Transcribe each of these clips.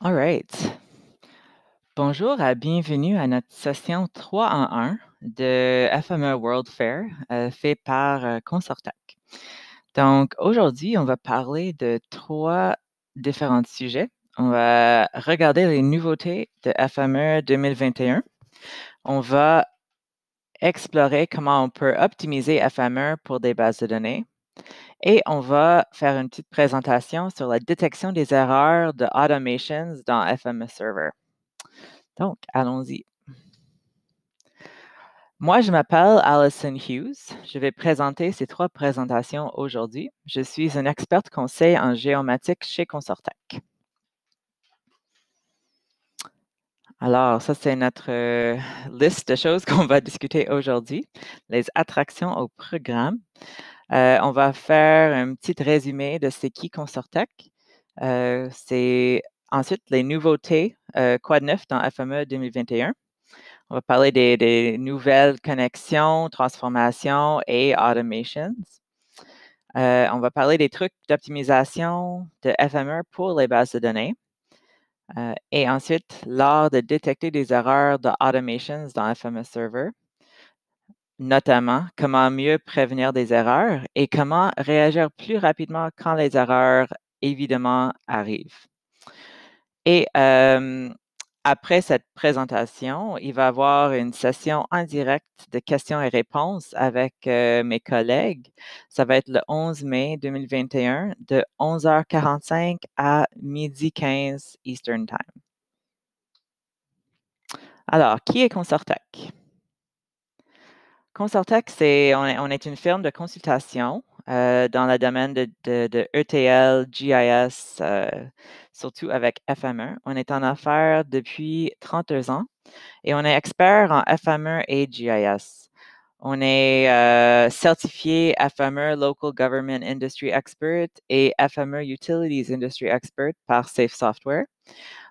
All right. Bonjour et bienvenue à notre session 3 en 1 de FME World Fair euh, fait par euh, Consortac. Donc aujourd'hui, on va parler de trois différents sujets. On va regarder les nouveautés de FME 2021. On va explorer comment on peut optimiser FME pour des bases de données et on va faire une petite présentation sur la détection des erreurs de automations dans FMS Server. Donc, allons-y. Moi, je m'appelle Allison Hughes. Je vais présenter ces trois présentations aujourd'hui. Je suis une experte conseil en géomatique chez Consortec. Alors, ça, c'est notre euh, liste de choses qu'on va discuter aujourd'hui, les attractions au programme. Euh, on va faire un petit résumé de ce qui Consortec. Euh, c'est ensuite les nouveautés euh, Quad 9 dans FME 2021. On va parler des, nouvelles connexions, transformations et automations. Euh, on va parler des trucs d'optimisation de FME pour les bases de données. Euh, et ensuite, l'art de détecter des erreurs d'automations dans FME Server notamment comment mieux prévenir des erreurs et comment réagir plus rapidement quand les erreurs, évidemment, arrivent. Et après cette présentation, il va y avoir une session en direct de questions et réponses avec mes collègues. Ça va être le 11 mai 2021 de 11h45 à 12h15 Eastern Time. Alors, qui est Consortec? Consultec, c'est, on, est une firme de consultation euh, dans le domaine de, ETL, e GIS, euh, surtout avec FME. On est en affaires depuis 32 ans et on est expert en FME et GIS. On est euh, certifié FME Local Government Industry Expert et FME Utilities Industry Expert par Safe Software.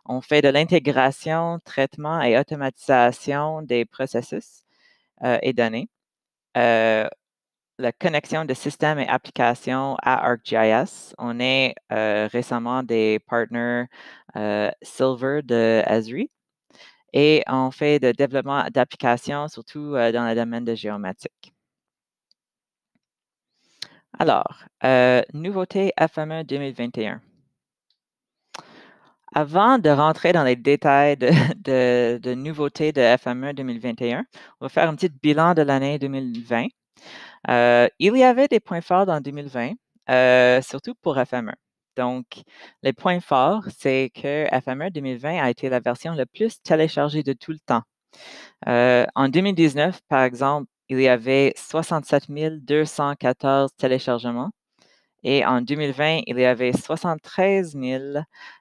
On fait de l'intégration, traitement et automatisation des processus et données. Euh, la connexion de systèmes et applications à ArcGIS. On est euh, récemment des partners euh, Silver de Esri et on fait de développement d'applications, surtout dans le domaine de géomatique. Alors, nouveauté FME 2021. Avant de rentrer dans les détails de, nouveautés de FME 2021, on va faire un petit bilan de l'année 2020. Euh, il y avait des points forts dans 2020, euh, surtout pour FME. Donc, les points forts, c'est que FME 2020 a été la version la plus téléchargée de tout le temps. Euh, en 2019, par exemple, il y avait 67 214 téléchargements et en 2020, il y avait 73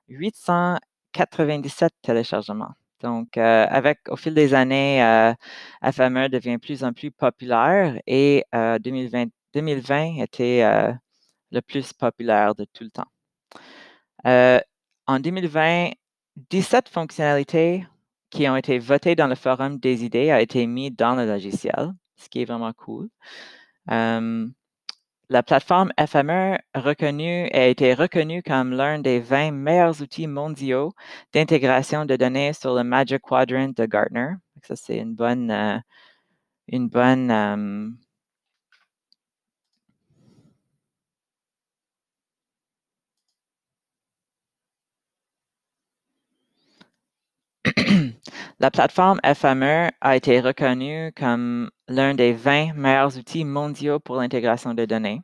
897 téléchargements. Donc, euh, avec au fil des années, euh, FME devient plus en plus populaire et 2020, euh, était euh, le plus populaire de tout le temps. en 2020, 17 fonctionnalités qui ont été votées dans le forum des idées ont été mises dans le logiciel, ce qui est vraiment cool. La plateforme FME reconnue, a été reconnue comme l'un des 20 meilleurs outils mondiaux d'intégration de données sur le Magic Quadrant de Gartner. Ça, c'est une bonne, euh, une bonne La plateforme FME a été reconnue comme l'un des 20 meilleurs outils mondiaux pour l'intégration de données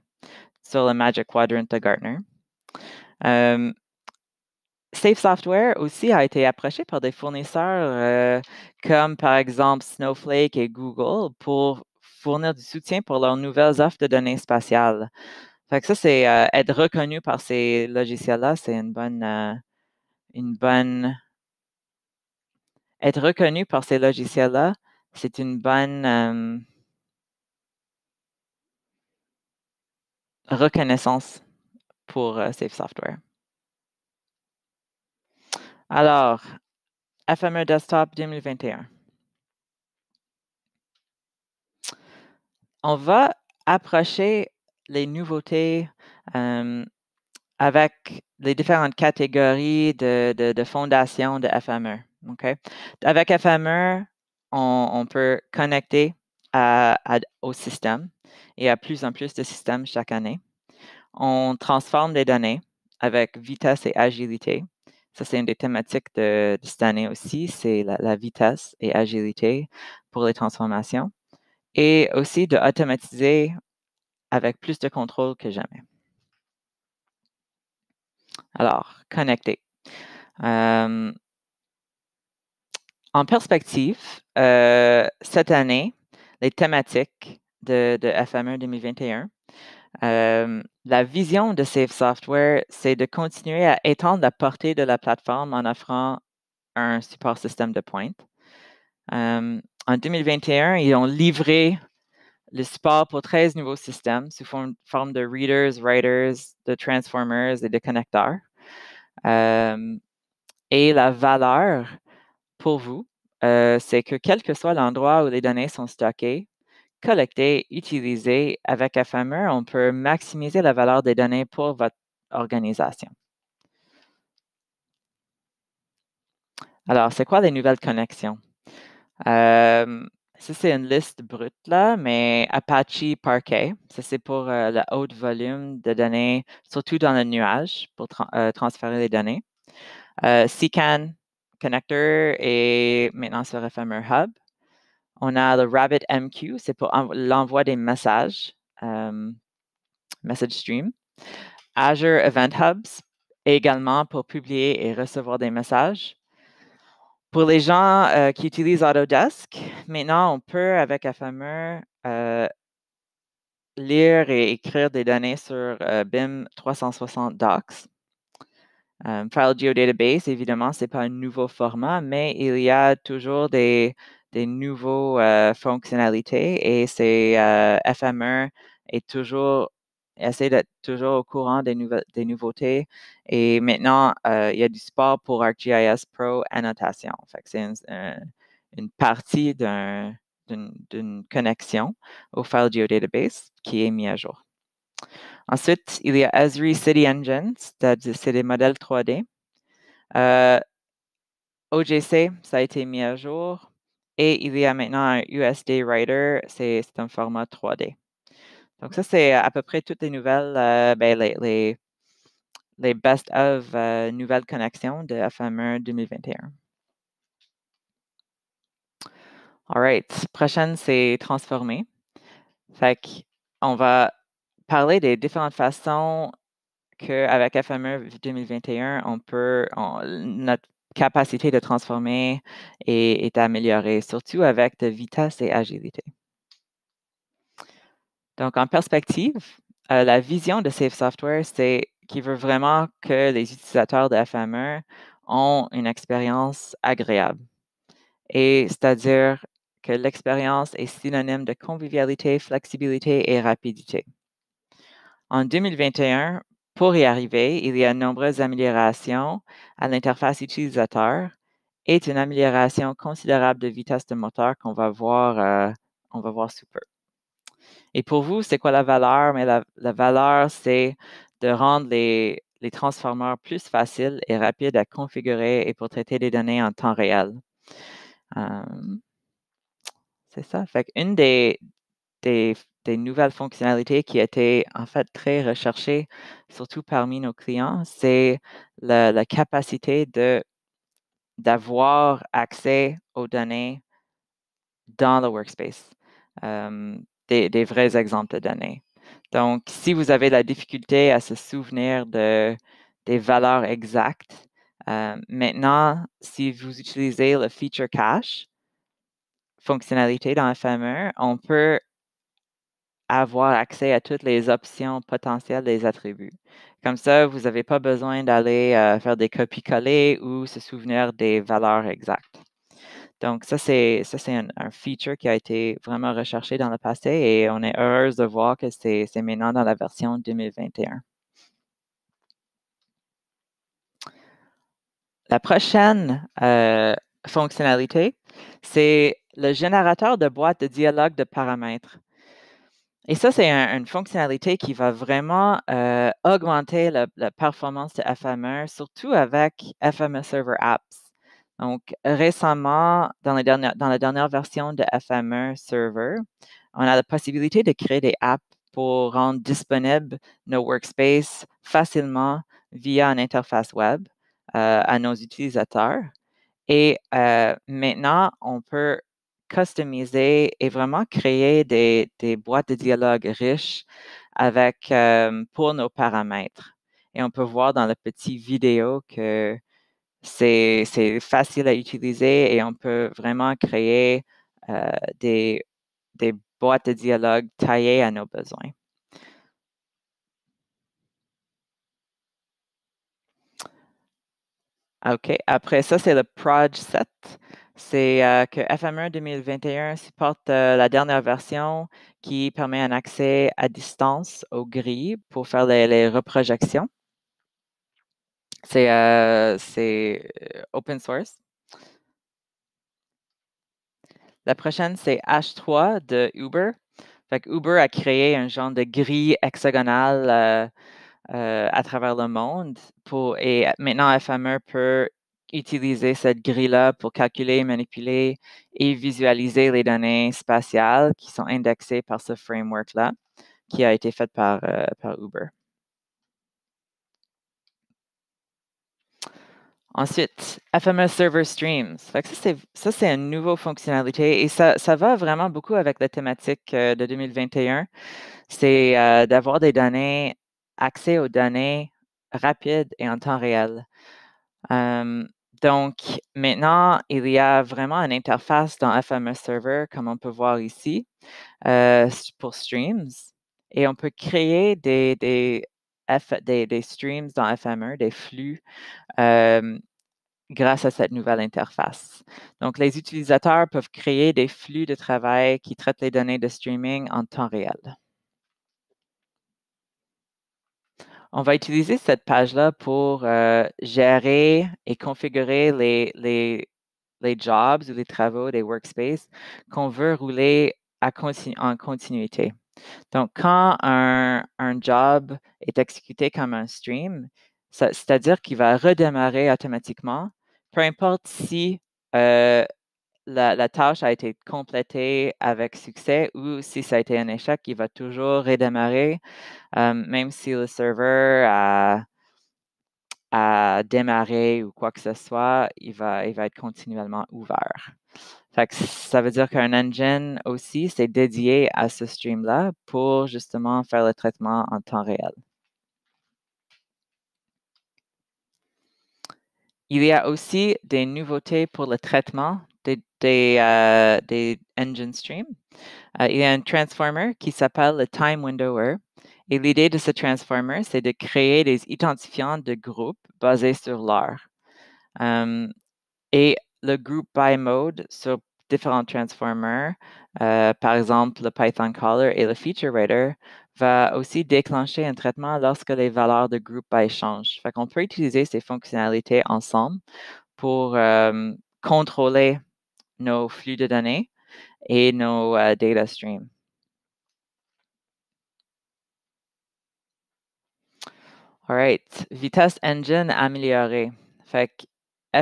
sur le Magic Quadrant de Gartner. Euh, Safe Software aussi a été approché par des fournisseurs euh, comme par exemple Snowflake et Google pour fournir du soutien pour leurs nouvelles offres de données spatiales. Fait que ça, c'est euh, être reconnu par ces logiciels-là, c'est une bonne. Être reconnu par ces logiciels-là, c'est une bonne euh, reconnaissance pour euh, Safe Software. Alors, FME Desktop 2021. On va approcher les nouveautés euh, avec les différentes catégories de, de fondations de FME. Avec FME, on, peut connecter au système et à plus en plus de systèmes chaque année. On transforme les données avec vitesse et agilité. Ça, c'est une des thématiques de, cette année aussi, c'est la, vitesse et agilité pour les transformations. Et aussi de automatiser avec plus de contrôle que jamais. Alors, connecter. Euh, en perspective, euh, cette année, les thématiques de, FME 2021, euh, la vision de Safe Software, c'est de continuer à étendre la portée de la plateforme en offrant un support système de pointe. Euh, en 2021, ils ont livré le support pour 13 nouveaux systèmes sous forme, de readers, writers, de transformers et de connecteurs. et la valeur pour vous, euh, c'est que quel que soit l'endroit où les données sont stockées, collectées, utilisées avec FME, on peut maximiser la valeur des données pour votre organisation. Alors, c'est quoi les nouvelles connexions? Euh, ça, c'est une liste brute, là, mais Apache Parquet, ça, c'est pour euh, le haut volume de données, surtout dans le nuage, pour transférer les données. Euh, CCAN, Connector et maintenant sur FMR Hub. On a le Rabbit MQ, c'est pour l'envoi des messages, Message Stream. Azure Event Hubs, également pour publier et recevoir des messages. Pour les gens euh, qui utilisent Autodesk, maintenant on peut avec FMR, euh, lire et écrire des données sur euh, BIM 360 Docs. Um, File Geodatabase, évidemment, ce n'est pas un nouveau format, mais il y a toujours des, nouveaux euh, fonctionnalités et c'est euh, FME est toujours essaie d'être toujours au courant des, nouveautés. Et maintenant, il y a du support pour ArcGIS Pro annotation. c'est une, partie d'une, connexion au File Geodatabase qui est mise à jour. Ensuite, il y a Esri City Engine, c'est des modèles 3D. Euh, OGC, ça a été mis à jour. Et il y a maintenant un USD Writer, c'est un format 3D. Donc, ça, c'est à peu près toutes les nouvelles, euh, ben, les, les, best of euh, nouvelles connexions de FME 2021. All right. Prochaine, c'est transformer. Fait on va parler des différentes façons qu'avec FME 2021, on peut, notre capacité de transformer est, améliorée, surtout avec de vitesse et agilité. Donc, en perspective, euh, la vision de Safe Software, c'est qu'il veut vraiment que les utilisateurs de FME ont une expérience agréable. Et c'est-à-dire que l'expérience est synonyme de convivialité, flexibilité et rapidité. En 2021, pour y arriver, il y a de nombreuses améliorations à l'interface utilisateur et une amélioration considérable de vitesse de moteur qu'on va voir, euh, on va voir sous peu. Et pour vous, c'est quoi la valeur? Mais la, valeur, c'est de rendre les, les transformeurs plus faciles et rapides à configurer et pour traiter les données en temps réel. Euh, c'est ça. Fait une des des nouvelles fonctionnalités qui étaient en fait très recherchées, surtout parmi nos clients, c'est la, capacité de, d'avoir accès aux données dans le workspace, des, vrais exemples de données. Donc, si vous avez la difficulté à se souvenir des valeurs exactes, maintenant, si vous utilisez le feature cache, fonctionnalité dans FME, on peut avoir accès à toutes les options potentielles des attributs. Comme ça, vous n'avez pas besoin d'aller euh, faire des copies-coller ou se souvenir des valeurs exactes. Donc, ça, c'est, un, feature qui a été vraiment recherché dans le passé et on est heureux de voir que c'est, maintenant dans la version 2021. La prochaine euh, fonctionnalité, c'est le générateur de boîtes de dialogue de paramètres. Et ça, c'est une fonctionnalité qui va vraiment euh, augmenter la, performance de FME, surtout avec FME Server Apps. Donc, récemment, dans, la dernière version de FME Server, on a la possibilité de créer des apps pour rendre disponible nos workspaces facilement via une interface web euh, à nos utilisateurs. Et euh, maintenant, on peut customiser et vraiment créer des, boîtes de dialogue riches avec, pour nos paramètres. Et on peut voir dans la petite vidéo que c'est, facile à utiliser et on peut vraiment créer des, boîtes de dialogue taillées à nos besoins. OK. Après ça, c'est le Proj 7 » c'est euh, que FME 2021 supporte euh, la dernière version qui permet un accès à distance aux grilles pour faire les, reprojections. C'est euh, open source. La prochaine, c'est H3 de Uber. Uber a créé un genre de grille hexagonale à travers le monde pour, et maintenant FME peut utiliser cette grille-là pour calculer, manipuler et visualiser les données spatiales qui sont indexées par ce framework-là qui a été fait par, euh, par Uber. Ensuite, FMS Server Streams. Ça, c'est une nouvelle fonctionnalité et ça, ça, va vraiment beaucoup avec la thématique euh, de 2021. C'est euh, d'avoir des données, accès aux données rapides et en temps réel. Donc, maintenant, il y a vraiment une interface dans FME Server, comme on peut voir ici, euh, pour Streams. Et on peut créer des, des, streams dans FME, des flux, euh, grâce à cette nouvelle interface. Donc, les utilisateurs peuvent créer des flux de travail qui traitent les données de streaming en temps réel. on va utiliser cette page-là pour euh, gérer et configurer les, jobs ou les travaux des workspaces qu'on veut rouler en continuité. Donc, quand un, job est exécuté comme un stream, c'est-à-dire qu'il va redémarrer automatiquement, peu importe si euh, la, tâche a été complétée avec succès ou si ça a été un échec, il va toujours redémarrer, même si le serveur a, démarré ou quoi que ce soit, il va, être continuellement ouvert. ça veut dire qu'un engine aussi, c'est dédié à ce stream-là pour justement faire le traitement en temps réel. Il y a aussi des nouveautés pour le traitement des, des, euh, engine stream. Euh, il y a un transformer qui s'appelle le time windower. Et l'idée de ce transformer, c'est de créer des identifiants de groupe basés sur l'heure. et le group by mode sur différents transformers, euh, par exemple le Python caller et le feature writer, va aussi déclencher un traitement lorsque les valeurs de group by changent. Fait qu'on peut utiliser ces fonctionnalités ensemble pour contrôler nos flux de données et nos euh, data streams. All right. Vitesse engine améliorée. Fait que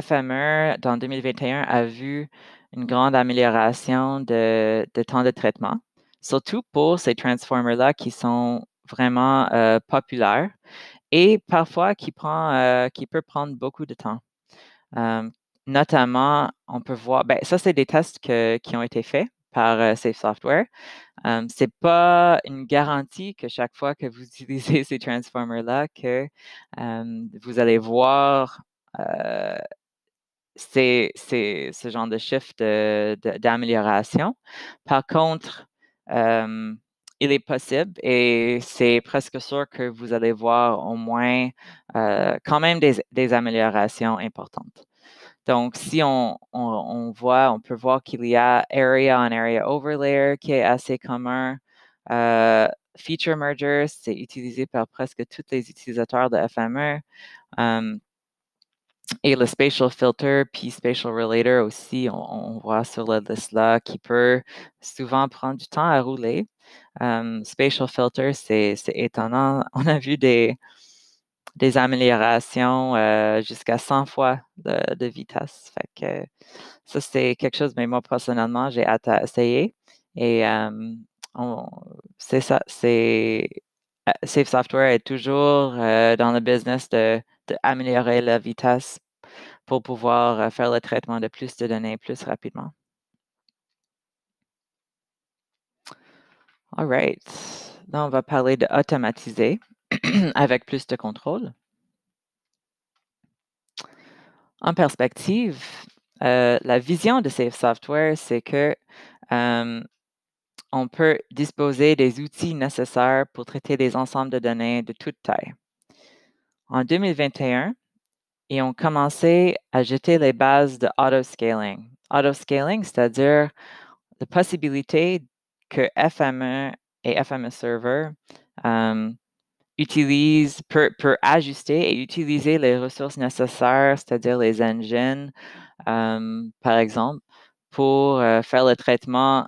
FME, dans 2021, a vu une grande amélioration de, temps de traitement, surtout pour ces transformers-là qui sont vraiment euh, populaires et parfois qui, prend, euh, qui peut prendre beaucoup de temps. Notamment, on peut voir, ben, ça, c'est des tests qui ont été faits par euh, Safe Software. Ce n'est pas une garantie que chaque fois que vous utilisez ces transformers-là, que vous allez voir euh, ce genre de chiffre d'amélioration. Par contre, il est possible et c'est presque sûr que vous allez voir au moins euh, quand même des améliorations importantes. Donc, si on, voit, on peut voir qu'il y a area on area overlayer qui est assez commun. Euh, feature merger, c'est utilisé par presque tous les utilisateurs de FME. Euh, et le spatial filter, puis spatial relator aussi, on, voit sur la liste là, qui peut souvent prendre du temps à rouler. Euh, spatial filter, c'est étonnant. On a vu des, des améliorations euh, jusqu'à 100 fois de, vitesse. Fait que ça, c'est quelque chose, mais moi, personnellement, j'ai hâte à essayer. Et c'est ça, c'est euh, Safe Software est toujours euh, dans le business de, la vitesse pour pouvoir faire le traitement de plus de données plus rapidement. All right. Là, on va parler d'automatiser. avec plus de contrôle. En perspective, euh, la vision de Safe Software, c'est que on peut disposer des outils nécessaires pour traiter des ensembles de données de toute taille. En 2021, ils ont commencé à jeter les bases de auto-scaling. Auto-scaling, c'est-à-dire la possibilité que FME et FME Server utilise, peut, ajuster et utiliser les ressources nécessaires, c'est-à-dire les engines, par exemple, pour euh, faire le traitement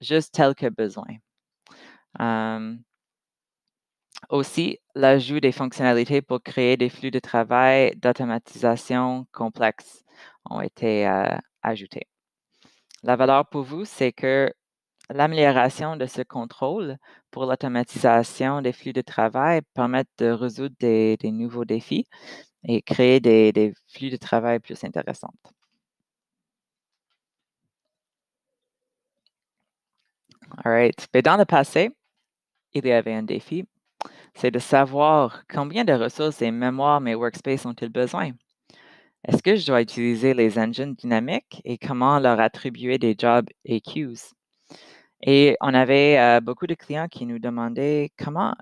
juste tel que besoin. aussi, l'ajout des fonctionnalités pour créer des flux de travail d'automatisation complexes ont été euh, ajoutés. La valeur pour vous, c'est que L'amélioration de ce contrôle pour l'automatisation des flux de travail permet de résoudre des, nouveaux défis et créer des, flux de travail plus intéressants. All right. dans le passé, il y avait un défi, c'est de savoir combien de ressources et mémoire mes workspaces ont-ils besoin. Est-ce que je dois utiliser les engines dynamiques et comment leur attribuer des jobs et queues? Et on avait euh, beaucoup de clients qui nous demandaient comment,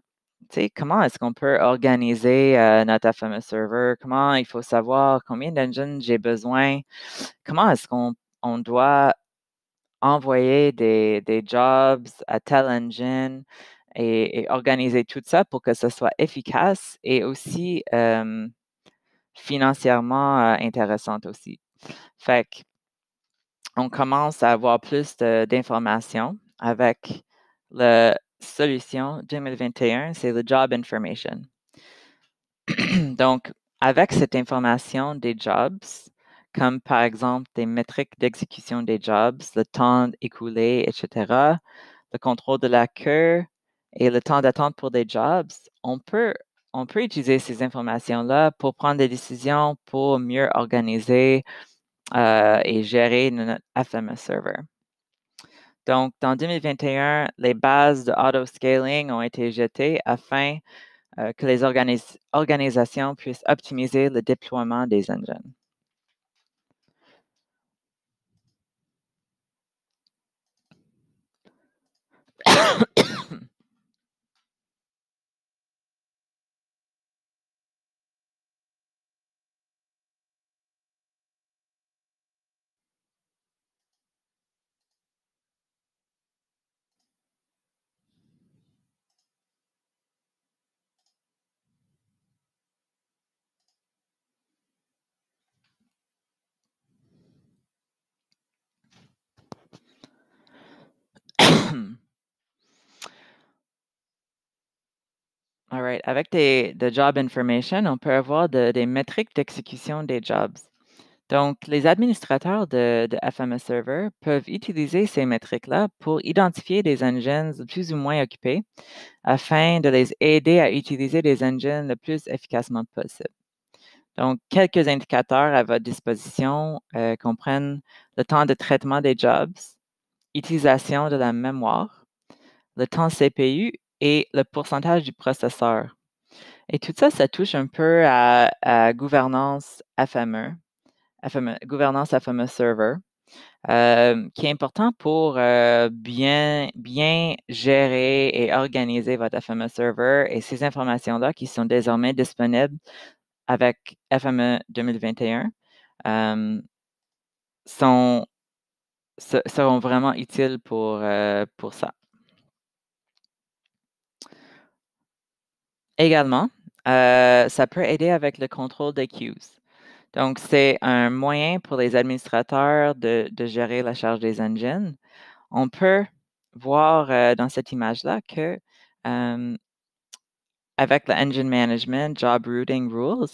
comment est-ce qu'on peut organiser euh, notre fameux server, comment il faut savoir combien d'engines j'ai besoin, comment est-ce qu'on doit envoyer des, jobs à tel engine et, organiser tout ça pour que ce soit efficace et aussi euh, financièrement intéressant aussi. Fait on commence à avoir plus d'informations avec la solution 2021, c'est le Job Information. Donc, avec cette information des jobs, comme par exemple des métriques d'exécution des jobs, le temps écoulé, etc., le contrôle de la queue et le temps d'attente pour des jobs, on peut, on peut utiliser ces informations-là pour prendre des décisions pour mieux organiser euh, et gérer notre FMS server. Donc, dans 2021, les bases de auto-scaling ont été jetées afin euh, que les organisations puissent optimiser le déploiement des engines. All right. Avec des job information, on peut avoir des métriques d'exécution des jobs. Donc, les administrateurs de, FMS e Server peuvent utiliser ces métriques-là pour identifier des engines plus ou moins occupés afin de les aider à utiliser des engines le plus efficacement possible. Donc, quelques indicateurs à votre disposition comprennent euh, le temps de traitement des jobs, utilisation de la mémoire, le temps CPU et le pourcentage du processeur. Et tout ça, ça touche un peu à, à gouvernance FME, gouvernance FME Server, euh, qui est important pour euh, bien, bien gérer et organiser votre FME Server et ces informations-là qui sont désormais disponibles avec FME 2021 euh, sont, seront vraiment utiles pour, pour ça. Également, euh, ça peut aider avec le contrôle des queues. Donc, c'est un moyen pour les administrateurs de, gérer la charge des engines. On peut voir euh, dans cette image-là que avec le Engine Management Job Routing Rules,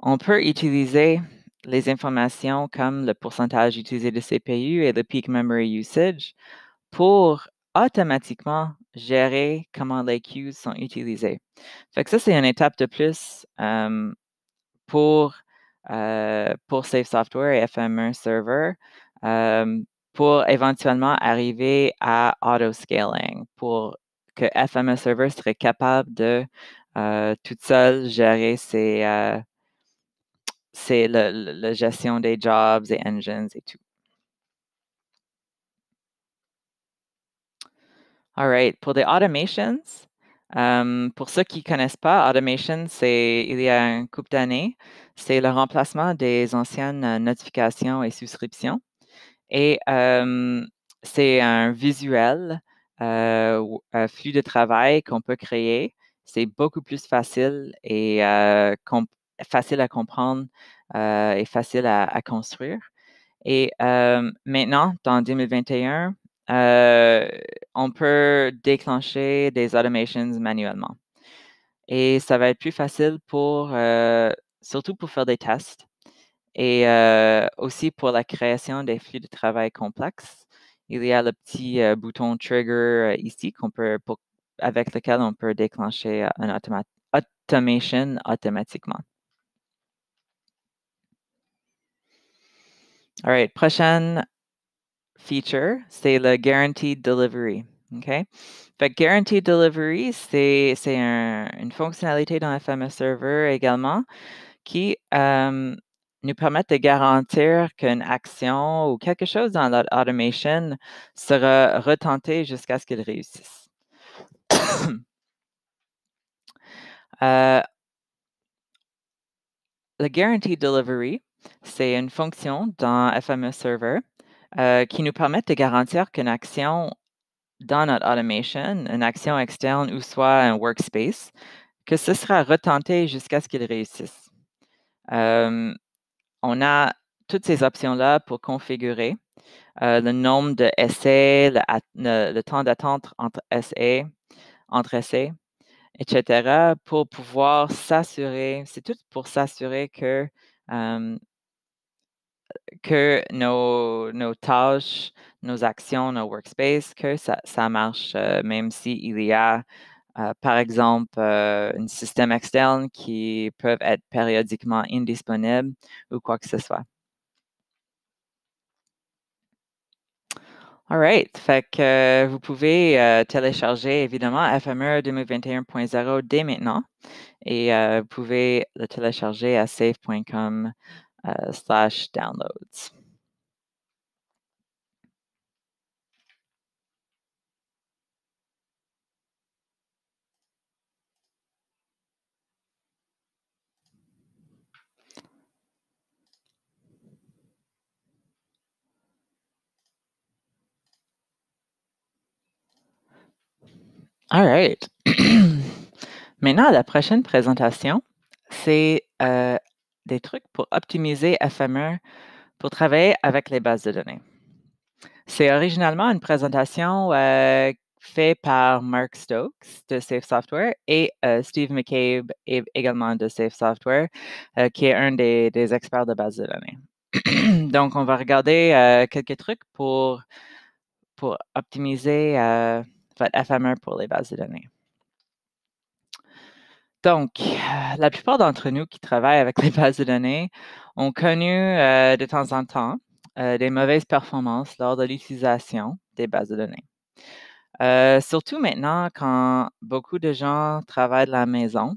on peut utiliser les informations comme le pourcentage utilisé de CPU et le peak memory usage pour automatiquement gérer comment les queues sont utilisées. Fait que ça, c'est une étape de plus pour, pour Safe Software et fm Server pour éventuellement arriver à auto-scaling, pour que fm Server serait capable de toute seule gérer ses, le, la gestion des jobs et engines et tout. All Pour les automations, euh, pour ceux qui ne connaissent pas, automation, c'est il y a un couple d'années, c'est le remplacement des anciennes euh, notifications et souscriptions. Et euh, c'est un visuel, un flux de travail qu'on peut créer. C'est beaucoup plus facile et facile à comprendre et facile à construire. Et maintenant, dans 2021, euh, on peut déclencher des automations manuellement. Et ça va être plus facile pour, euh, surtout pour faire des tests et euh, aussi pour la création des flux de travail complexes. Il y a le petit bouton trigger ici qu'on peut, avec lequel on peut déclencher une automation automatiquement. All right, prochaine feature, c'est le guaranteed delivery. okay? guaranteed delivery, c'est une fonctionnalité dans FMS Server également qui euh, nous permet de garantir qu'une action ou quelque chose dans l'automation sera retentée jusqu'à ce qu'il réussisse. Euh, le guaranteed delivery, c'est une fonction dans FMS Server euh, qui nous permettent de garantir qu'une action dans notre automation, une action externe ou soit un workspace, que ce sera retenté jusqu'à ce qu'il réussisse. Euh, on a toutes ces options-là pour configurer euh, le nombre de essais, le, temps d'attente entre essais, entre etc., pour pouvoir s'assurer, c'est tout pour s'assurer que que nos, nos, tâches, nos actions, nos workspaces, que ça, marche, euh, même s'il y a, euh, par exemple, euh, un système externe qui peut être périodiquement indisponible ou quoi que ce soit. All right. Fait que vous pouvez télécharger évidemment FME 2021.0 dès maintenant et vous pouvez le télécharger à safe.com. Uh, slash downloads. All right. Maintenant, la prochaine présentation, c'est euh, des trucs pour optimiser FMR pour travailler avec les bases de données. C'est originalement une présentation euh, faite par Mark Stokes de Safe Software et euh, Steve McCabe également de Safe Software, euh, qui est un des, experts de bases de données. Donc, on va regarder quelques trucs pour, pour optimiser votre FMR pour les bases de données. Donc, la plupart d'entre nous qui travaillent avec les bases de données ont connu euh, de temps en temps euh, des mauvaises performances lors de l'utilisation des bases de données. Euh, surtout maintenant quand beaucoup de gens travaillent de la maison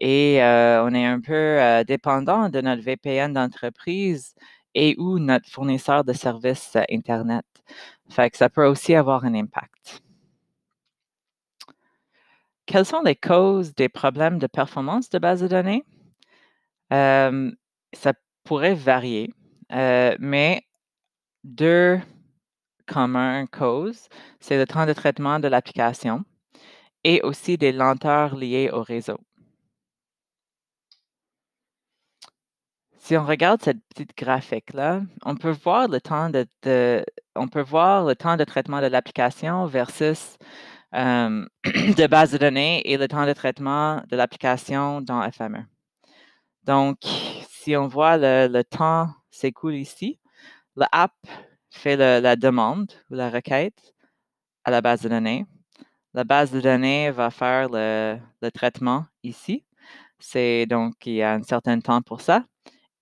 et on est un peu dépendant de notre VPN d'entreprise et ou notre fournisseur de services Internet. Fait que ça peut aussi avoir un impact quelles sont les causes des problèmes de performance de base de données? ça pourrait varier, mais deux communes causes, c'est le temps de traitement de l'application et aussi des lenteurs liées au réseau. Si on regarde cette petite graphique-là, on on peut voir le temps de traitement de l'application versus euh, de base de données et le temps de traitement de l'application dans FME. Donc, si on voit le, temps s'écoule ici, l'app fait la demande ou la requête à la base de données. La base de données va faire le, traitement ici. C'est donc, il y a un certain temps pour ça.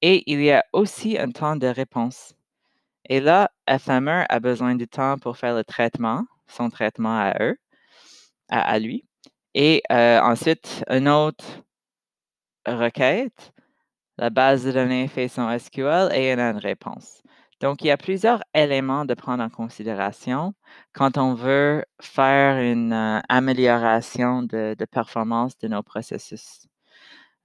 Et il y a aussi un temps de réponse. Et là, FME a besoin du temps pour faire le traitement, son traitement à eux à, lui. Et euh, ensuite, une autre requête, la base de données fait son SQL et elle a une réponse. Donc, il y a plusieurs éléments de prendre en considération quand on veut faire une euh, amélioration de, de, performance de nos processus.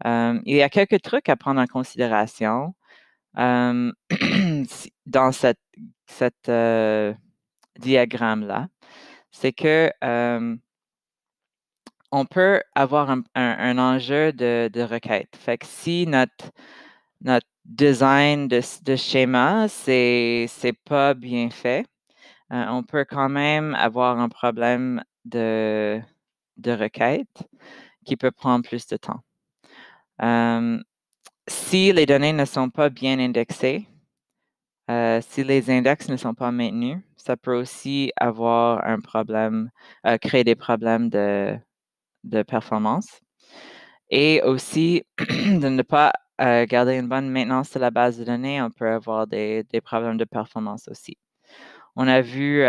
Euh, il y a quelques trucs à prendre en considération dans cette, cette diagramme-là. C'est que on peut avoir un, enjeu de, requête. Fait que si notre, design de, schéma, c'est n'est pas bien fait, euh, on peut quand même avoir un problème de, requête qui peut prendre plus de temps. Euh, si les données ne sont pas bien indexées, euh, si les index ne sont pas maintenus, ça peut aussi avoir un problème, créer des problèmes de, de performance et aussi de ne pas garder une bonne maintenance de la base de données, on peut avoir des, problèmes de performance aussi. On a vu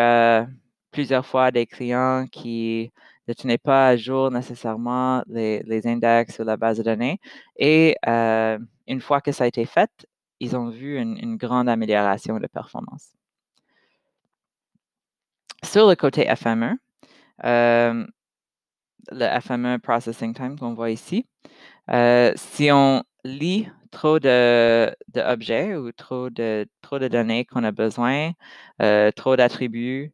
plusieurs fois des clients qui ne tenaient pas à jour nécessairement les, index ou la base de données. Et une fois que ça a été fait, ils ont vu une, grande amélioration de performance. Sur le côté FME, le FME processing time qu'on voit ici. Euh, si on lit trop d'objets de, ou trop de, trop de données qu'on a besoin, euh, trop d'attributs,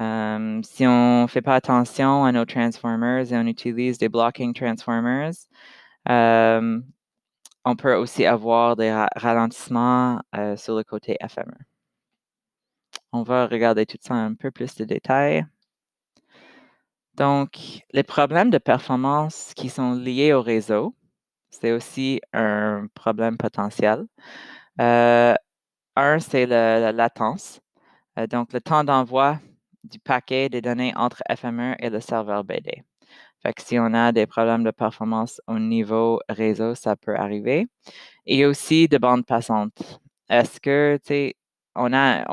euh, si on ne fait pas attention à nos transformers et on utilise des blocking transformers, on peut aussi avoir des ralentissements sur le côté FME. On va regarder tout ça un peu plus de détails. Donc, les problèmes de performance qui sont liés au réseau, c'est aussi un problème potentiel. Euh, un, c'est la latence, euh, donc le temps d'envoi du paquet des données entre fm et le serveur BD. Fait que si on a des problèmes de performance au niveau réseau, ça peut arriver. Et aussi de bande passante. Est-ce que, tu sais, on a,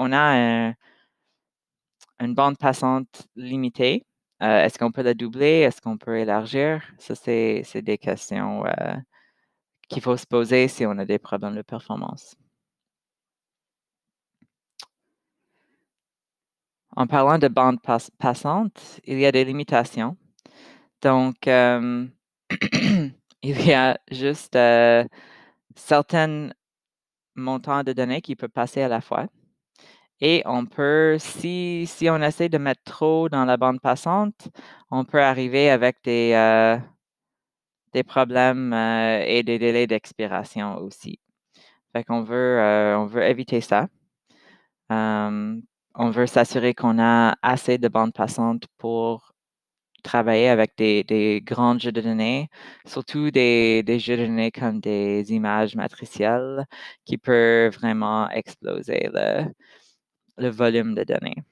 une bande passante limitée euh, est-ce qu'on peut la doubler? Est-ce qu'on peut élargir? Ça, c'est des questions euh, qu'il faut se poser si on a des problèmes de performance. En parlant de bande passante, il y a des limitations. Donc, il y a juste euh, certains montants de données qui peuvent passer à la fois. Et on peut, si, on essaie de mettre trop dans la bande passante, on peut arriver avec des, euh, des problèmes euh, et des délais d'expiration aussi. Fait qu'on veut, euh, on veut éviter ça. on veut s'assurer qu'on a assez de bandes passante pour travailler avec des, des grands jeux de données, surtout des, des, jeux de données comme des images matricielles qui peuvent vraiment exploser le, le volume de données.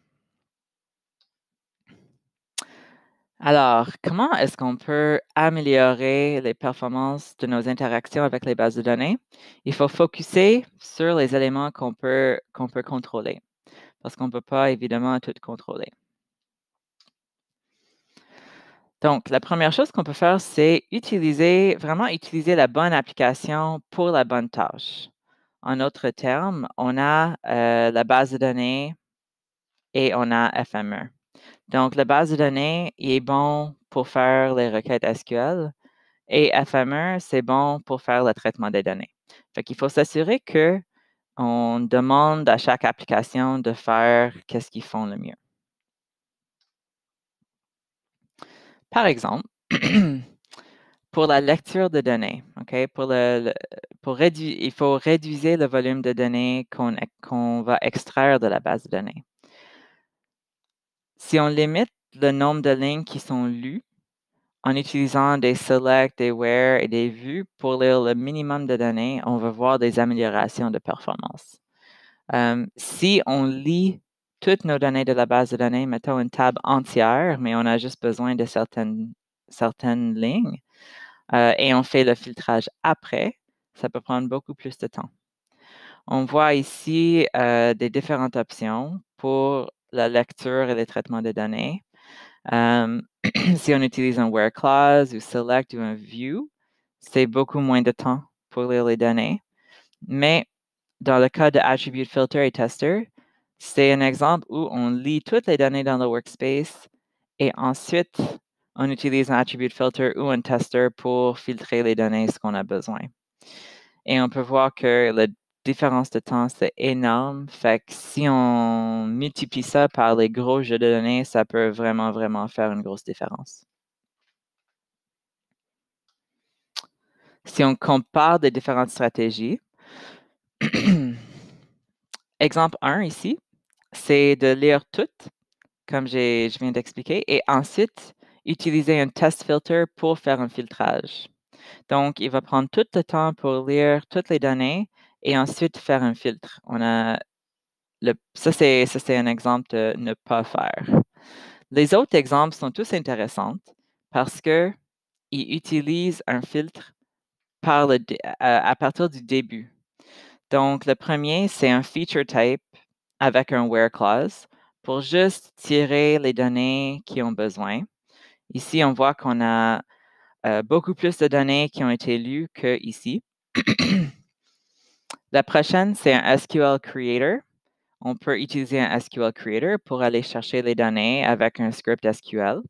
Alors, comment est-ce qu'on peut améliorer les performances de nos interactions avec les bases de données? Il faut focuser sur les éléments qu'on peut, qu'on peut contrôler, parce qu'on ne peut pas évidemment tout contrôler. Donc, la première chose qu'on peut faire, c'est utiliser, vraiment utiliser la bonne application pour la bonne tâche. En autre termes, on a euh, la base de données et on a FME. Donc, la base de données est bon pour faire les requêtes SQL et FME, c'est bon pour faire le traitement des données. Fait qu'il faut s'assurer que on demande à chaque application de faire qu'est-ce qu'ils font le mieux. Par exemple, pour la lecture de données. Pour il faut réduire le volume de données qu'on va extraire de la base de données. Si on limite le nombre de lignes qui sont lues en utilisant des select, des where et des vues pour lire le minimum de données, on va voir des améliorations de performance. Euh, si on lit toutes nos données de la base de données, mettons une table entière, mais on a juste besoin de certaines lignes, euh, et on fait le filtrage après, ça peut prendre beaucoup plus de temps. On voit ici euh, des différentes options pour la lecture et le traitement des données. si on utilise un where clause ou select ou un view, c'est beaucoup moins de temps pour lire les données. Mais dans le cas de attribute filter et tester, c'est un exemple où on lit toutes les données dans le workspace et ensuite on utilise un attribute filter ou un tester pour filtrer les données ce qu'on a besoin. Et on peut voir que la différence de temps, c'est énorme. Fait que si on multiplie ça par les gros jeux de données, ça peut vraiment, vraiment faire une grosse différence. Si on compare des différentes stratégies, exemple 1 ici, c'est de lire toutes, comme je viens d'expliquer, et ensuite utiliser un test filter pour faire un filtrage. Donc, il va prendre tout le temps pour lire toutes les données et ensuite faire un filtre. On a ça, c'est, un exemple de ne pas faire. Les autres exemples sont tous intéressants parce qu'ils utilisent un filtre à partir du début. Donc, le premier, c'est un feature type avec un where clause pour juste tirer les données qui ont besoin. Ici, on voit qu'on a euh, beaucoup plus de données qui ont été lues que ici. La prochaine, c'est un SQL Creator. On peut utiliser un SQL Creator pour aller chercher les données avec un script SQL.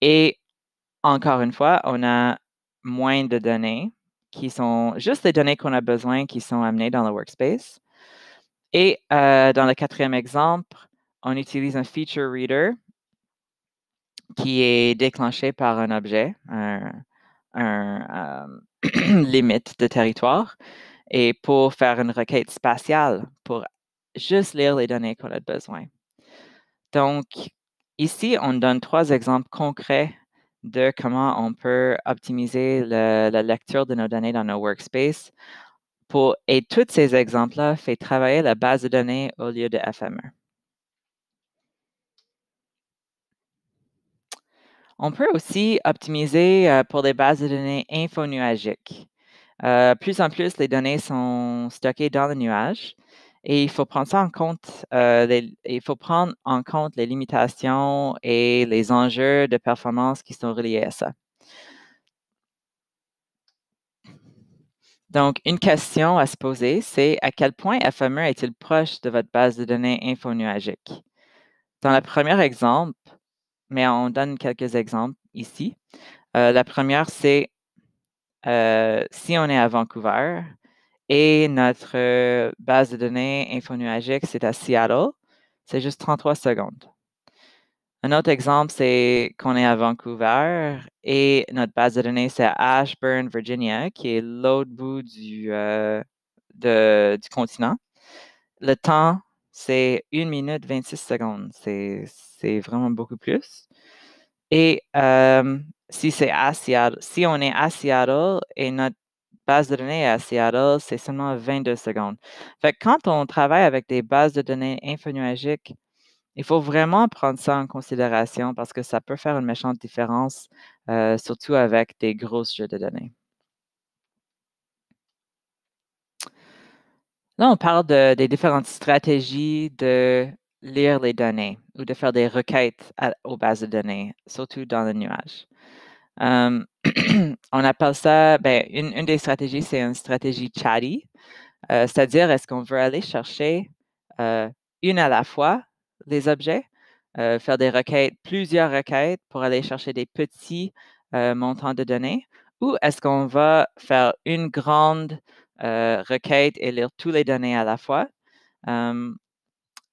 Et encore une fois, on a moins de données qui sont juste les données qu'on a besoin qui sont amenées dans le workspace. Et euh, dans le quatrième exemple, on utilise un feature reader qui est déclenchée par un objet, un, euh, limite de territoire, et pour faire une requête spatiale, pour juste lire les données qu'on a besoin. Donc, ici, on donne trois exemples concrets de comment on peut optimiser la lecture de nos données dans nos workspace. Pour, et tous ces exemples-là font travailler la base de données au lieu de FME. On peut aussi optimiser euh, pour des bases de données infonuagiques. Euh, plus en plus, les données sont stockées dans le nuage et il faut prendre en compte. Euh, les, il faut prendre en compte les limitations et les enjeux de performance qui sont reliés à ça. Donc, une question à se poser, c'est à quel point FME est-il proche de votre base de données infonuagique? Dans le premier exemple, mais on donne quelques exemples ici. Euh, la première, c'est euh, si on est à Vancouver et notre euh, base de données infonuagique, c'est à Seattle, c'est juste 33 secondes. Un autre exemple, c'est qu'on est à Vancouver et notre base de données, c'est à Ashburn, Virginia, qui est l'autre bout du, du continent. Le temps c'est 1 minute 26 secondes. C'est vraiment beaucoup plus. Et si c'est si on est à Seattle et notre base de données est à Seattle, c'est seulement 22 secondes. Fait quand on travaille avec des bases de données infonuagiques, il faut vraiment prendre ça en considération parce que ça peut faire une méchante différence, surtout avec des gros jeux de données. Là, on parle de, des différentes stratégies de lire les données ou de faire des requêtes aux bases de données, surtout dans le nuage. Hum, on appelle ça, ben, une, des stratégies, c'est une stratégie chatty, euh, c'est-à-dire est-ce qu'on veut aller chercher euh, une à la fois les objets, euh, faire des requêtes, plusieurs requêtes pour aller chercher des petits montants de données, ou est-ce qu'on va faire une grande euh, requêtes et lire toutes les données à la fois?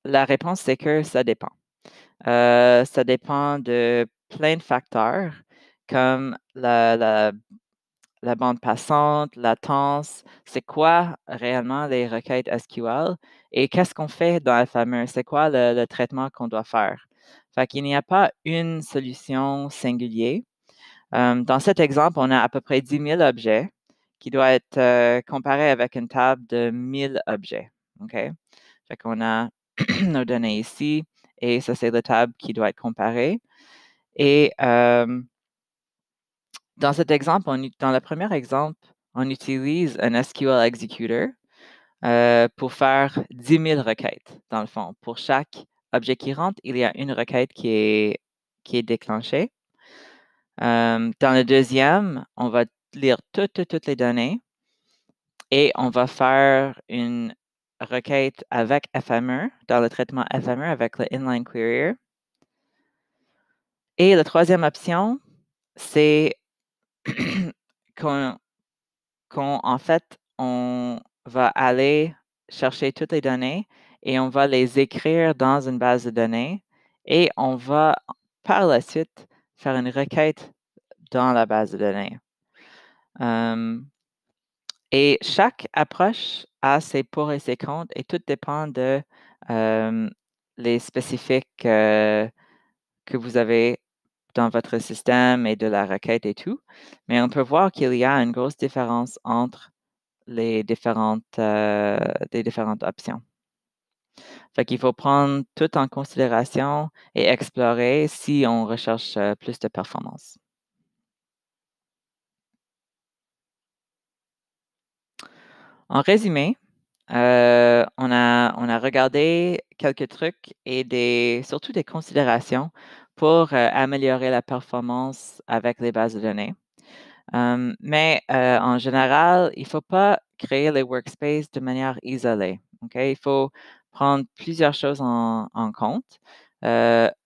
la réponse, c'est que ça dépend. Euh, ça dépend de plein de facteurs comme la, bande passante, la latence, c'est quoi réellement les requêtes SQL et qu'est-ce qu'on fait dans la fameuse, c'est quoi le, traitement qu'on doit faire. Fait qu'il n'y a pas une solution singulière. dans cet exemple, on a à peu près 10 000 objets qui doit être comparé avec une table de 1000 objets. OK? qu'on a nos données ici et ça, c'est la table qui doit être comparée. Et dans cet exemple, on, dans le premier exemple, on utilise un SQL Executor pour faire 10 000 requêtes, dans le fond. Pour chaque objet qui rentre, il y a une requête qui est, qui est déclenchée. dans le deuxième, on va lire toutes, les données et on va faire une requête avec FME, dans le traitement FME avec le inline query. Et la troisième option, c'est qu'en fait, on va aller chercher toutes les données et on va les écrire dans une base de données et on va par la suite faire une requête dans la base de données et chaque approche a ses pour et ses contre et tout dépend de les spécifiques que vous avez dans votre système et de la requête et tout. Mais on peut voir qu'il y a une grosse différence entre les différentes, options. Fait qu'il faut prendre tout en considération et explorer si on recherche plus de performance. En résumé, euh, on, a, regardé quelques trucs et surtout des considérations pour euh, améliorer la performance avec les bases de données. Euh, mais en général, il ne faut pas créer les workspaces de manière isolée. Il faut prendre plusieurs choses en, en compte.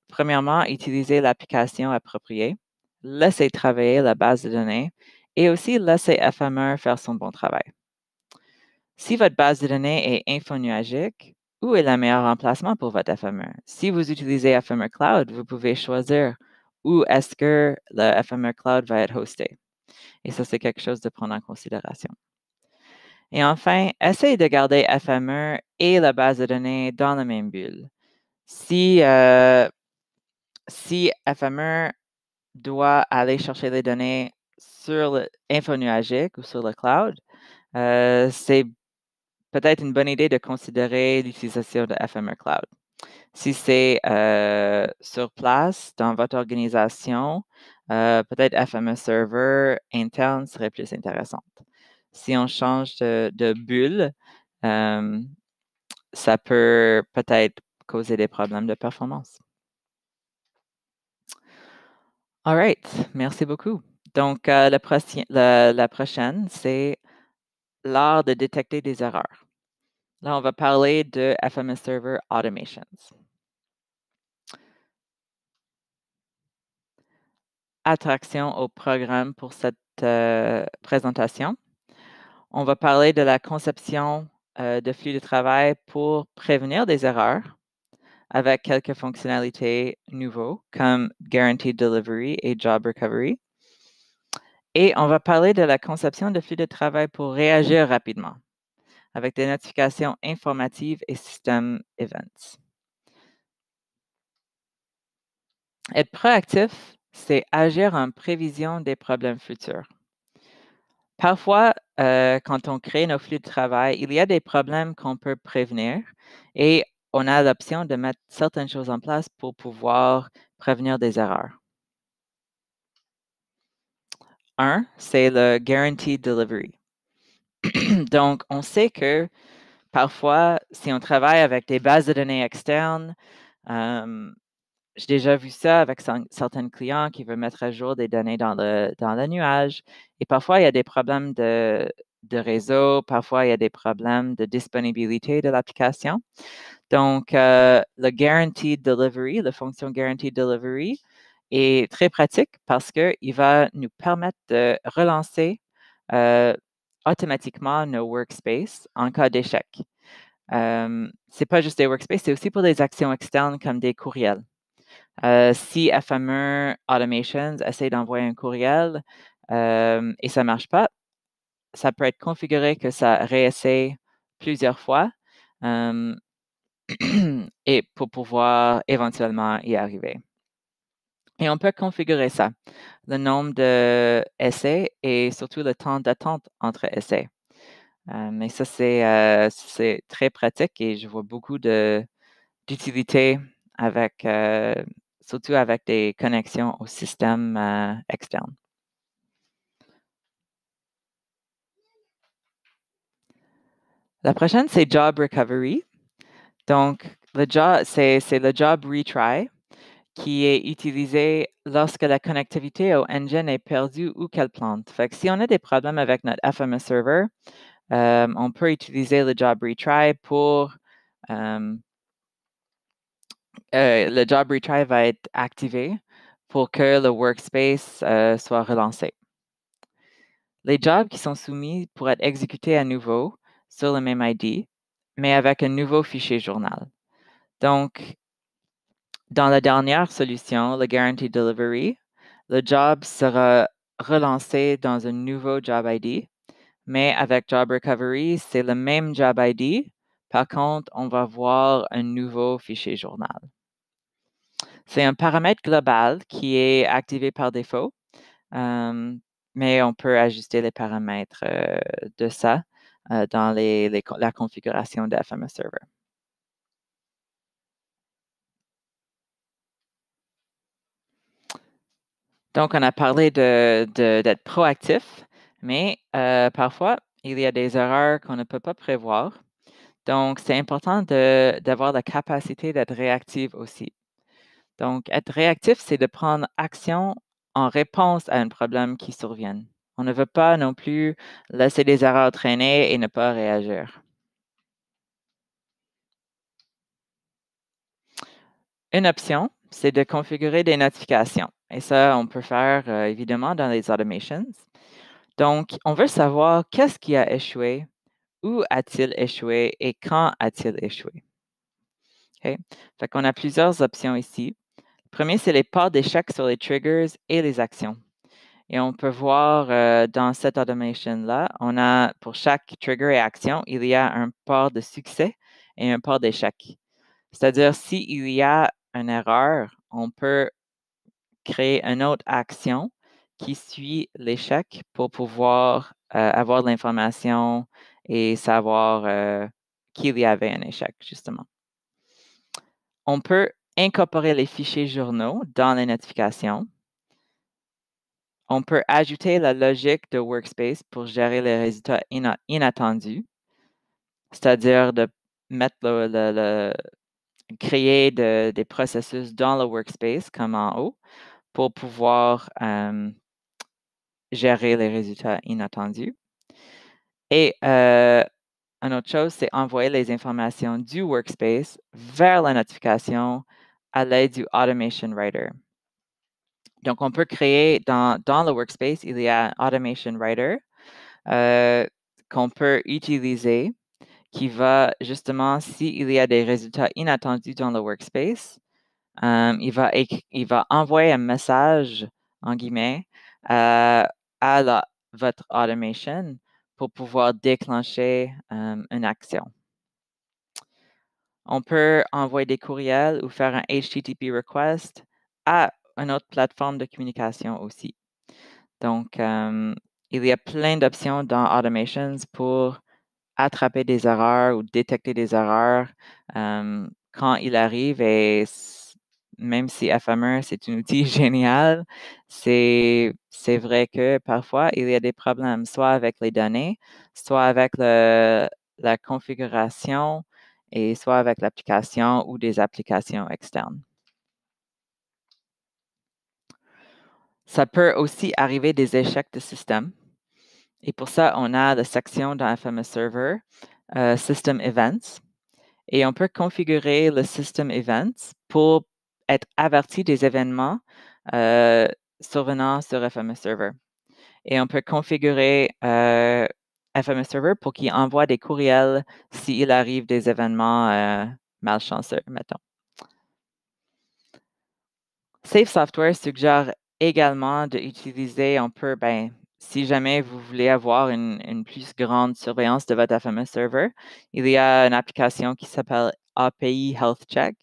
premièrement, utiliser l'application appropriée, laisser travailler la base de données et aussi laisser FME faire son bon travail. Si votre base de données est infonuagique, où est le meilleur emplacement pour votre FME? Si vous utilisez FMR e Cloud, vous pouvez choisir où est-ce que le FME Cloud va être hosté. Et ça, c'est quelque chose de prendre en considération. Et enfin, essayez de garder FME et la base de données dans la même bulle. Si, euh, si FME doit aller chercher les données sur nuagique ou sur le cloud, euh, c'est peut-être une bonne idée de considérer l'utilisation de FMR Cloud. Si c'est euh, sur place, dans votre organisation, euh, peut-être FMR Server interne serait plus intéressante. Si on change de, bulle, euh, ça peut peut-être causer des problèmes de performance. All right, merci beaucoup. Donc, la prochaine, c'est l'art de détecter des erreurs. Là, on va parler de FMS Server Automations. Attraction au programme pour cette euh, présentation. On va parler de la conception euh, de flux de travail pour prévenir des erreurs avec quelques fonctionnalités nouveaux comme Guaranteed Delivery et Job Recovery. Et on va parler de la conception de flux de travail pour réagir rapidement avec des notifications informatives et système events. Être proactif, c'est agir en prévision des problèmes futurs. Parfois, euh, quand on crée nos flux de travail, il y a des problèmes qu'on peut prévenir et on a l'option de mettre certaines choses en place pour pouvoir prévenir des erreurs. Un, c'est le guaranteed delivery. Donc, on sait que parfois, si on travaille avec des bases de données externes, j'ai déjà vu ça avec certains clients qui veulent mettre à jour des données dans le, dans le nuage. Et parfois, il y a des problèmes de, de réseau, parfois, il y a des problèmes de disponibilité de l'application. Donc, euh, le guaranteed delivery, la fonction guaranteed delivery, est très pratique parce qu'il va nous permettre de relancer automatiquement nos workspace en cas d'échec. Ce n'est pas juste des workspaces, c'est aussi pour des actions externes comme des courriels. si FME Automations essaie d'envoyer un courriel et ça ne marche pas, ça peut être configuré que ça réessaie plusieurs fois et pour pouvoir éventuellement y arriver. Et on peut configurer ça, le nombre d'essais et surtout le temps d'attente entre essais. Euh, mais ça, euh, c'est très pratique et je vois beaucoup d'utilité avec, euh, surtout avec des connexions au système externe. La prochaine, c'est Job Recovery. Donc, le c'est le job retry qui est utilisé lorsque la connectivité au engine est perdue ou qu'elle plante. Fait si on a des problèmes avec notre FMS server, euh, on peut utiliser le job retry pour euh, euh, le job retry va être activé pour que le workspace soit relancé. Les jobs qui sont soumis pour être exécutés à nouveau sur le même ID, mais avec un nouveau fichier journal. Donc, dans la dernière solution, le Guaranteed Delivery, le job sera relancé dans un nouveau Job ID, mais avec Job Recovery, c'est le même Job ID. Par contre, on va voir un nouveau fichier journal. C'est un paramètre global qui est activé par défaut, euh, mais on peut ajuster les paramètres euh, de ça euh, dans la configuration de Server. Donc, on a parlé d'être proactif, mais euh, parfois, il y a des erreurs qu'on ne peut pas prévoir. Donc, c'est important d'avoir la capacité d'être réactif aussi. Donc, être réactif, c'est de prendre action en réponse à un problème qui survient. On ne veut pas non plus laisser des erreurs traîner et ne pas réagir. Une option, c'est de configurer des notifications. Et ça, on peut faire euh, évidemment dans les automations. Donc, on veut savoir qu'est-ce qui a échoué, où a-t-il échoué et quand a-t-il échoué. OK. Fait qu'on a plusieurs options ici. Le premier, c'est les ports d'échec sur les triggers et les actions. Et on peut voir euh, dans cette automation-là, on a pour chaque trigger et action, il y a un port de succès et un port d'échec. C'est-à-dire, s'il y a une erreur, on peut créer une autre action qui suit l'échec pour pouvoir euh, avoir de l'information et savoir euh, qu'il y avait un échec, justement. On peut incorporer les fichiers journaux dans les notifications. On peut ajouter la logique de Workspace pour gérer les résultats inattendus, c'est-à-dire de mettre créer des processus dans le Workspace comme en haut pour pouvoir gérer les résultats inattendus. Et euh, une autre chose, c'est envoyer les informations du workspace vers la notification à l'aide du Automation Writer. Donc, on peut créer dans, le workspace, il y a Automation Writer qu'on peut utiliser qui va justement, s'il y a des résultats inattendus dans le workspace, euh, il, va envoyer un message, en guillemets, euh, à votre automation pour pouvoir déclencher une action. On peut envoyer des courriels ou faire un HTTP request à une autre plateforme de communication aussi. Donc, il y a plein d'options dans Automations pour attraper des erreurs ou détecter des erreurs quand il arrive et même si FMR, c'est un outil génial, c'est, vrai que parfois, il y a des problèmes, soit avec les données, soit avec la configuration et soit avec l'application ou des applications externes. Ça peut aussi arriver des échecs de système. Et pour ça, on a la section dans FMR Server, euh, System Events. Et on peut configurer le System Events pour être averti des événements euh, survenant sur FMS Server. Et on peut configurer euh, FMS Server pour qu'il envoie des courriels s'il arrive des événements euh, malchanceux, mettons. Safe Software suggère également d'utiliser, on peut, ben, si jamais vous voulez avoir une, une, plus grande surveillance de votre FMS Server, il y a une application qui s'appelle API Health Check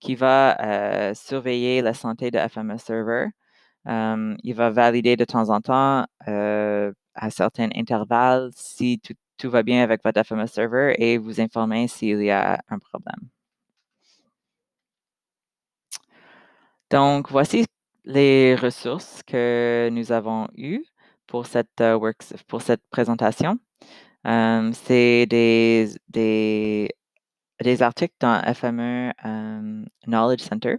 qui va euh, surveiller la santé de FMS Server. il va valider de temps en temps euh, à certains intervalles si tout, va bien avec votre FMS Server et vous informer s'il y a un problème. Donc, voici les ressources que nous avons eues pour cette, euh, pour cette présentation. C'est des, des des articles dans FME Knowledge Center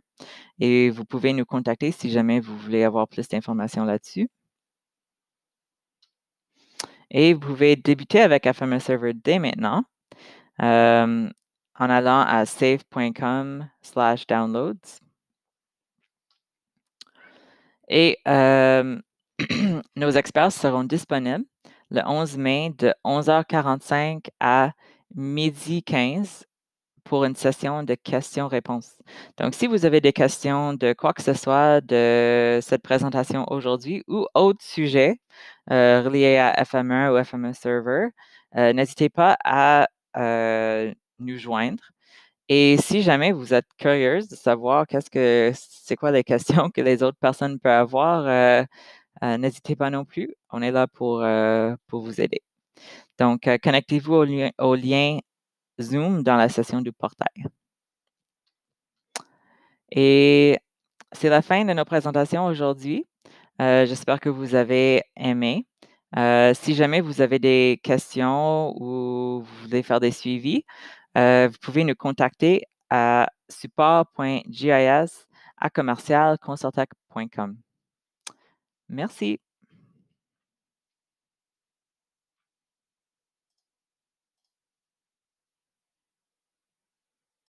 et vous pouvez nous contacter si jamais vous voulez avoir plus d'informations là-dessus. Et vous pouvez débuter avec FME Server dès maintenant en allant à safe.com slash downloads. Et nos experts seront disponibles le 11 mai de 11h45 à midi 15 pour une session de questions-réponses. Donc, si vous avez des questions de quoi que ce soit de cette présentation aujourd'hui ou autre sujet euh, à FME ou FME Server, euh, n'hésitez pas à euh, nous joindre. Et si jamais vous êtes curieuse de savoir qu'est-ce que c'est quoi les questions que les autres personnes peuvent avoir, euh, n'hésitez pas non plus. On est là pour, pour vous aider. Donc, connectez-vous au lien Zoom dans la session du portail. Et c'est la fin de nos présentations aujourd'hui. Euh, j'espère que vous avez aimé. Euh, si jamais vous avez des questions ou vous voulez faire des suivis, euh, vous pouvez nous contacter à support.gis à commercialconsortac.com Merci.